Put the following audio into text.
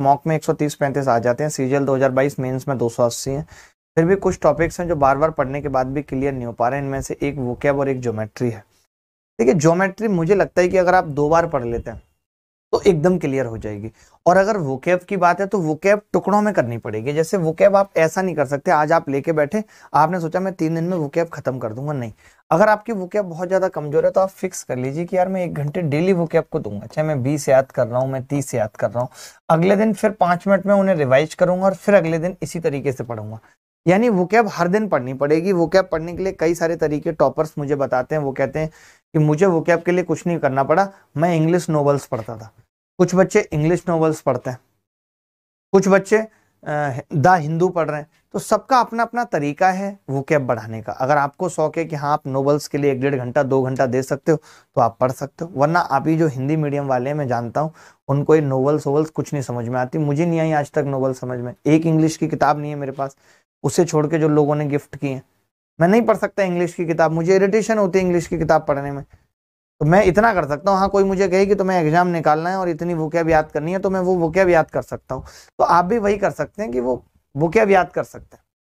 mock में तीस पैंतीस आ जाते हैं हजार 2022 मेंस में 280 हैं फिर भी कुछ टॉपिक्स हैं जो बार बार पढ़ने के बाद भी क्लियर नहीं हो पा रहे हैं इनमें से एक वोकैब और एक ज्योमेट्री है देखिए ज्योमेट्री मुझे लगता है कि अगर आप दो बार पढ़ लेते हैं एकदम क्लियर हो जाएगी और अगर वो कैब की बात है तो वो कैब टुकड़ों में करनी पड़ेगी जैसे वो कैब आप ऐसा नहीं कर सकते आज आप लेके बैठे आपने सोचा मैं तीन दिन में वो कैब खत्म कर दूंगा नहीं अगर आपकी वो कैब बहुत ज़्यादा कमजोर है तो आप फिक्स कर लीजिए कि यार मैं एक घंटे डेली वो कैब को दूंगा चाहे मैं बीस याद कर रहा हूँ मैं तीस याद कर रहा हूँ अगले दिन फिर पांच मिनट में उन्हें रिवाइज करूंगा और फिर अगले दिन इसी तरीके से पढ़ूंगा यानी वो कैब हर दिन पढ़नी पड़ेगी वो कैब पढ़ने के लिए कई सारे तरीके टॉपर्स मुझे बताते हैं वो कहते हैं कि मुझे वो कैब के लिए कुछ नहीं करना पड़ा मैं इंग्लिश नॉवेल्स पढ़ता था कुछ बच्चे इंग्लिश नॉवेल्स पढ़ते हैं कुछ बच्चे द हिंदू पढ़ रहे हैं तो सबका अपना अपना तरीका है वो कैब बढ़ाने का अगर आपको शौक है कि हाँ आप नॉवल्स के लिए एक डेढ़ घंटा दो घंटा दे सकते हो तो आप पढ़ सकते हो वरना आप ही जो हिंदी मीडियम वाले हैं मैं जानता हूँ उनको ये नोवल्स वोवल्स कुछ नहीं समझ में आती मुझे नहीं आई आज तक नोवल समझ में एक इंग्लिश की किताब नहीं है मेरे पास उसे छोड़ के जो लोगों ने गिफ्ट किए हैं मैं नहीं पढ़ सकता इंग्लिश की किताब मुझे इरिटेशन होती है इंग्लिश की किताब पढ़ने में तो मैं इतना कर सकता हूँ हाँ कोई मुझे कहे कि तुम्हें तो एग्जाम निकालना है और इतनी वोकैब याद करनी है तो मैं वो वोकैब याद कर सकता हूँ तो आप भी वही कर सकते हैं कि वो वोकैब याद कर सकते हैं